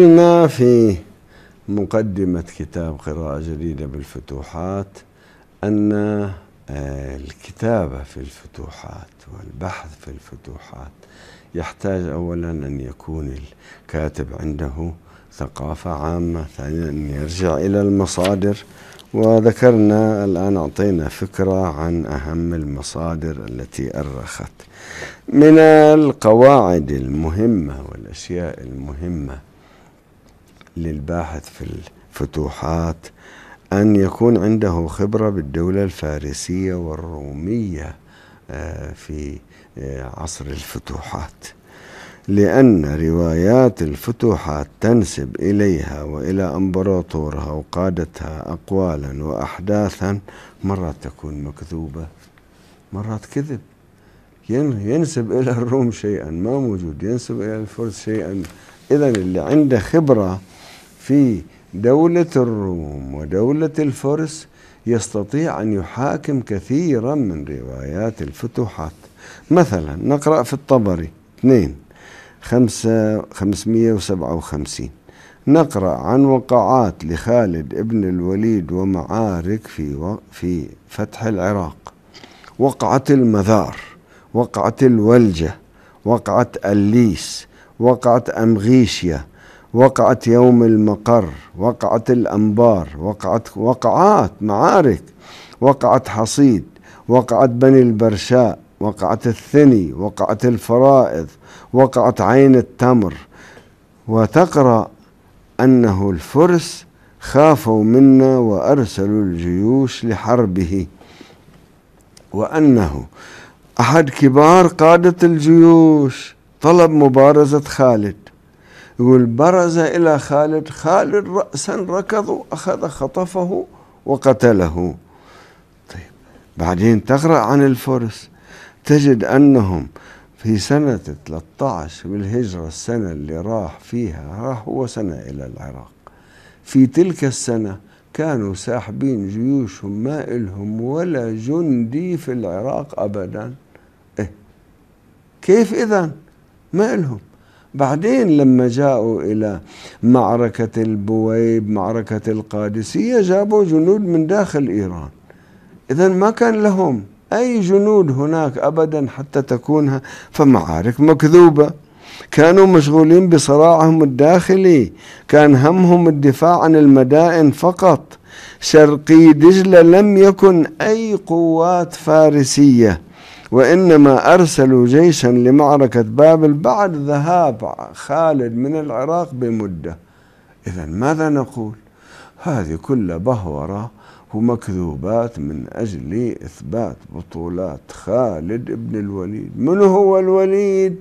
قلنا في مقدمة كتاب قراءة جديدة بالفتوحات أن آه، الكتابة في الفتوحات والبحث في الفتوحات يحتاج أولا أن يكون الكاتب عنده ثقافة عامة ثانيا أن يرجع إلى المصادر وذكرنا الآن أعطينا فكرة عن أهم المصادر التي أرخت من القواعد المهمة والأشياء المهمة للباحث في الفتوحات أن يكون عنده خبرة بالدولة الفارسية والرومية آه، في آه، عصر الفتوحات لأن روايات الفتوحات تنسب إليها وإلى أمبراطورها وقادتها أقوالا وأحداثا مرات تكون مكذوبة مرات كذب ينسب إلى الروم شيئا ما موجود ينسب إلى الفرس شيئا إذا اللي عنده خبرة في دولة الروم ودولة الفرس يستطيع أن يحاكم كثيرا من روايات الفتوحات مثلا نقرأ في الطبري 2 5 557 نقرأ عن وقعات لخالد ابن الوليد ومعارك في و... في فتح العراق وقعة المذار وقعة الولجة وقعة الليس وقعة أمغيشيا وقعت يوم المقر وقعت الأنبار وقعت وقعات معارك وقعت حصيد وقعت بني البرشاء وقعت الثني وقعت الفرائض وقعت عين التمر وتقرأ أنه الفرس خافوا منا وأرسلوا الجيوش لحربه وأنه أحد كبار قادة الجيوش طلب مبارزة خالد يقول برز إلى خالد خالد رأسا ركض أخذ خطفه وقتله طيب بعدين تقرأ عن الفرس تجد أنهم في سنة 13 بالهجرة السنة اللي راح فيها راح هو سنة إلى العراق في تلك السنة كانوا ساحبين جيوشهم ما إلهم ولا جندي في العراق أبدا إيه كيف إذا ما إلهم بعدين لما جاءوا إلى معركة البويب معركة القادسية جابوا جنود من داخل إيران إذا ما كان لهم أي جنود هناك أبدا حتى تكون فمعارك مكذوبة كانوا مشغولين بصراعهم الداخلي كان همهم الدفاع عن المدائن فقط شرقي دجلة لم يكن أي قوات فارسية وإنما أرسلوا جيشا لمعركة بابل بعد ذهاب خالد من العراق بمدة إذا ماذا نقول هذه كلها بهورة ومكذوبات من أجل إثبات بطولات خالد بن الوليد من هو الوليد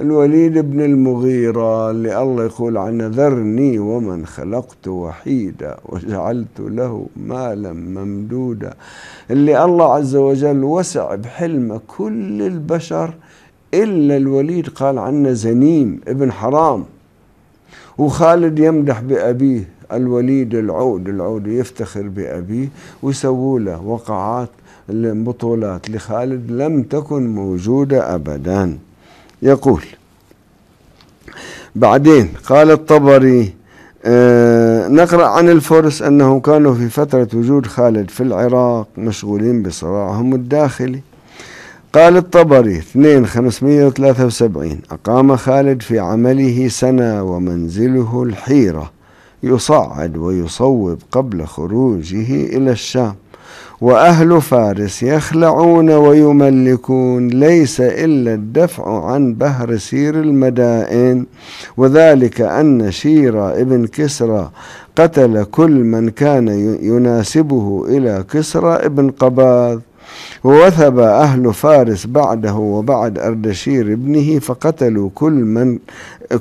الوليد بن المغيرة اللي الله يقول عنه ذرني ومن خلقت وحيدا وجعلت له مالا ممدودا اللي الله عز وجل وسع بحلمه كل البشر إلا الوليد قال عنه زنيم ابن حرام وخالد يمدح بأبيه الوليد العود العود يفتخر بأبيه وسووا له وقعات بطولات لخالد لم تكن موجودة أبداً يقول بعدين قال الطبري آه، نقرأ عن الفرس أنهم كانوا في فترة وجود خالد في العراق مشغولين بصراعهم الداخلي قال الطبري 2 573 أقام خالد في عمله سنة ومنزله الحيرة يصعد ويصوب قبل خروجه إلى الشام وأهل فارس يخلعون ويملكون ليس إلا الدفع عن بهر سير المدائن وذلك أن شيرة ابن كسرى قتل كل من كان يناسبه إلى كسرى ابن قباذ ووثب أهل فارس بعده وبعد أردشير ابنه فقتلوا كل من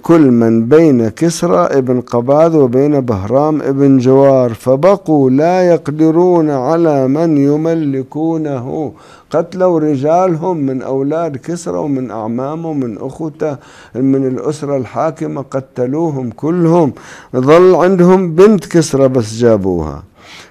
كل من بين كسرى ابن قباد وبين بهرام ابن جوار فبقوا لا يقدرون على من يملكونه قتلوا رجالهم من أولاد كسرى ومن أعمامه ومن أخوته من الأسرة الحاكمة قتلوهم كلهم ظل عندهم بنت كسرى بس جابوها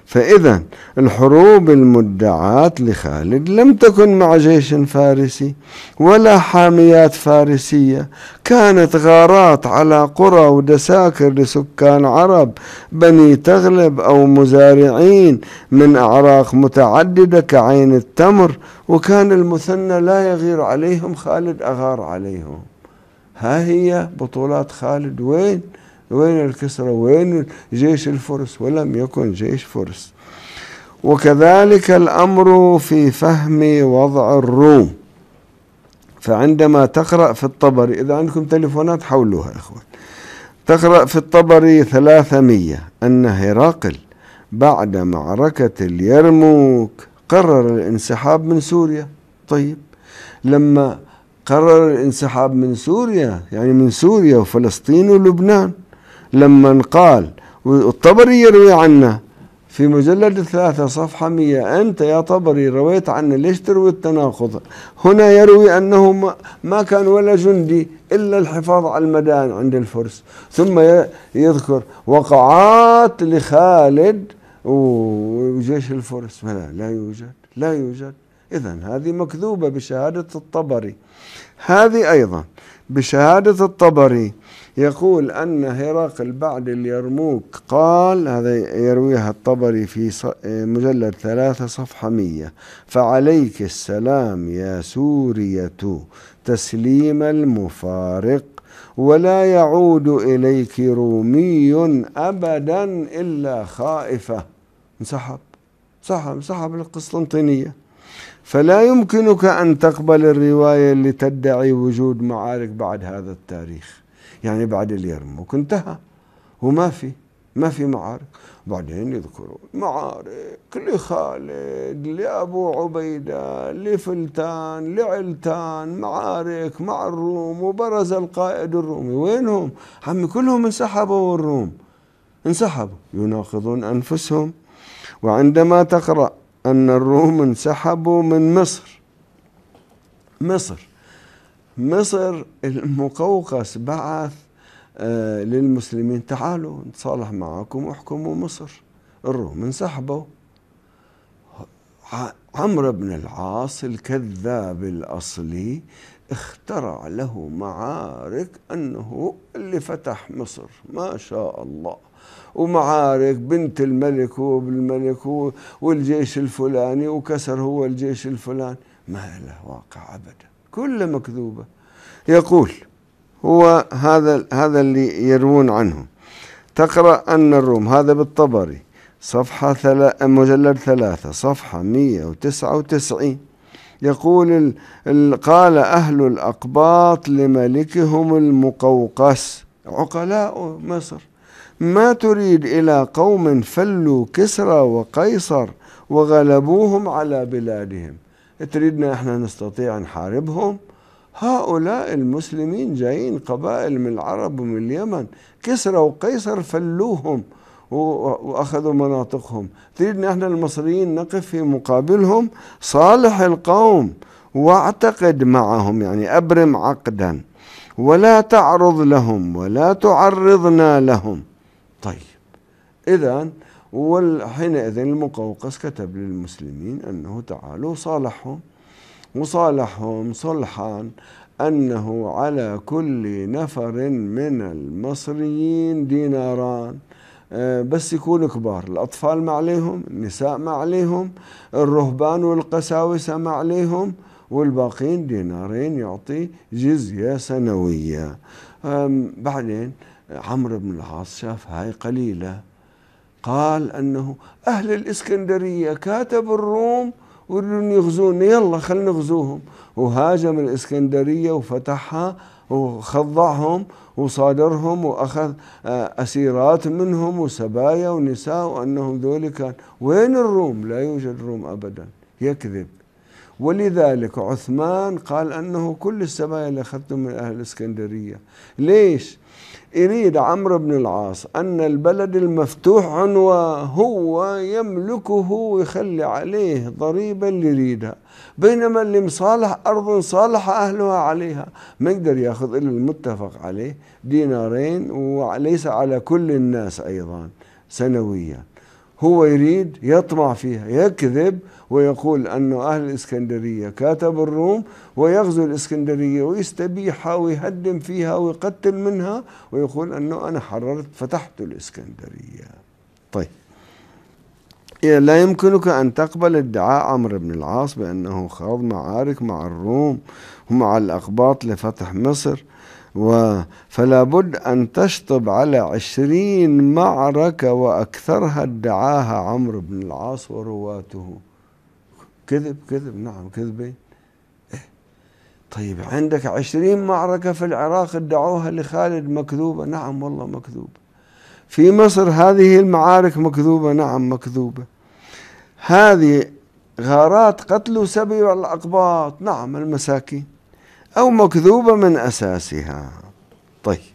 فإذا الحروب المدعاة لخالد لم تكن مع جيش فارسي ولا حاميات فارسية كانت غارات على قرى ودساكر لسكان عرب بني تغلب أو مزارعين من أعراق متعددة كعين التمر وكان المثنى لا يغير عليهم خالد أغار عليهم ها هي بطولات خالد وين؟ وين الكسرى وين جيش الفرس ولم يكن جيش فرس وكذلك الأمر في فهم وضع الروم فعندما تقرأ في الطبري إذا عندكم تليفونات حولوها يا إخوان تقرأ في الطبري ثلاثمية أن هرقل بعد معركة اليرموك قرر الانسحاب من سوريا طيب لما قرر الانسحاب من سوريا يعني من سوريا وفلسطين ولبنان لما قال والطبري يروي عنا في مجلد الثلاثة صفحة مية أنت يا طبري رويت عنا ليش تروي التناقض هنا يروي أنه ما كان ولا جندي إلا الحفاظ على المدان عند الفرس ثم يذكر وقعات لخالد وجيش الفرس لا, لا يوجد لا يوجد إذا هذه مكذوبة بشهادة الطبري هذه أيضا بشهادة الطبري يقول أن هرقل بعد اليرموك قال هذا يرويها الطبري في مجلد ثلاثة صفحة مية فعليك السلام يا سورية تسليم المفارق ولا يعود إليك رومي أبدا إلا خائفة انسحب سحب سحب للقسطنطينية فلا يمكنك أن تقبل الرواية اللي تدعي وجود معارك بعد هذا التاريخ يعني بعد اليرموك انتهى وما في ما في معارك بعدين يذكرون معارك لخالد لأبو عبيدة لفلتان لعلتان معارك مع الروم وبرز القائد الرومي وينهم عمي كلهم انسحبوا الروم انسحبوا يناقضون أنفسهم وعندما تقرأ أن الروم انسحبوا من مصر مصر مصر المقوقس بعث آه، للمسلمين تعالوا نتصالح معكم واحكموا مصر الروم انسحبوا عمرو بن العاص الكذاب الأصلي اخترع له معارك أنه اللي فتح مصر ما شاء الله ومعارك بنت الملك وابن والجيش الفلاني وكسر هو الجيش الفلاني ما له واقع أبدا كل مكذوبة يقول هو هذا هذا اللي يروون عنه تقرأ أن الروم هذا بالطبري صفحة ثل... مجلد ثلاثة صفحة 199 يقول قال أهل الأقباط لملكهم المقوقس عقلاء مصر ما تريد إلى قوم فلوا كسرى وقيصر وغلبوهم على بلادهم تريدنا احنا نستطيع نحاربهم هؤلاء المسلمين جايين قبائل من العرب ومن اليمن كسرى وقيصر فلوهم واخذوا مناطقهم تريدنا احنا المصريين نقف في مقابلهم صالح القوم واعتقد معهم يعني ابرم عقدا ولا تعرض لهم ولا تعرضنا لهم طيب إذا وحينئذ المقوقس كتب للمسلمين أنه تعالوا صالحهم وصالحهم صلحا أنه على كل نفر من المصريين ديناران آه، بس يكونوا كبار الأطفال ما عليهم النساء ما عليهم الرهبان والقساوسة ما عليهم والباقين دينارين يعطي جزية سنوية بعدين عمرو بن العاص شاف هاي قليلة قال أنه أهل الإسكندرية كاتب الروم يريدون يغزونا يلا خلينا نغزوهم وهاجم الإسكندرية وفتحها وخضعهم وصادرهم وأخذ آه، أسيرات منهم وسبايا ونساء وأنهم ذول كان وين الروم لا يوجد روم أبدا يكذب ولذلك عثمان قال أنه كل السبايا اللي أخذتهم من أهل الإسكندرية ليش؟ يريد عمرو بن العاص أن البلد المفتوح عنوة هو يملكه ويخلي عليه ضريبة اللي يريدها بينما اللي مصالح أرض صالح أهلها عليها ما يقدر يأخذ إلا المتفق عليه دينارين وليس على كل الناس أيضا سنويا هو يريد يطمع فيها يكذب ويقول أن أهل الإسكندرية كاتب الروم ويغزو الإسكندرية ويستبيحها ويهدم فيها ويقتل منها ويقول أنه أنا حررت فتحت الإسكندرية طيب لا يمكنك أن تقبل ادعاء عمرو بن العاص بأنه خاض معارك مع الروم ومع الأقباط لفتح مصر فلا بد أن تشطب على عشرين معركة وأكثرها ادعاها عمرو بن العاص ورواته كذب كذب نعم كذبين إيه. طيب عندك عشرين معركة في العراق ادعوها لخالد مكذوبة نعم والله مكذوبة في مصر هذه المعارك مكذوبة نعم مكذوبة هذه غارات قتل سبي الأقباط نعم المساكين أو مكذوبة من أساسها طيب